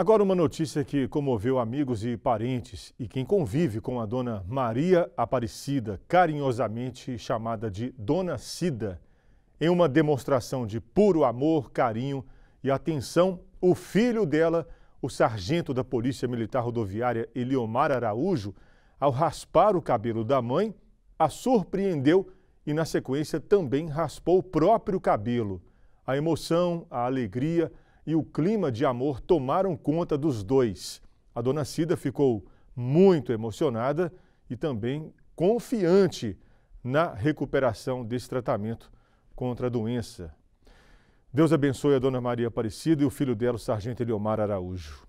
Agora, uma notícia que comoveu amigos e parentes e quem convive com a dona Maria Aparecida, carinhosamente chamada de Dona Cida. Em uma demonstração de puro amor, carinho e atenção, o filho dela, o sargento da Polícia Militar Rodoviária Eliomar Araújo, ao raspar o cabelo da mãe, a surpreendeu e, na sequência, também raspou o próprio cabelo. A emoção, a alegria, e o clima de amor tomaram conta dos dois. A dona Cida ficou muito emocionada e também confiante na recuperação desse tratamento contra a doença. Deus abençoe a dona Maria Aparecida e o filho dela, o sargento Eliomar Araújo.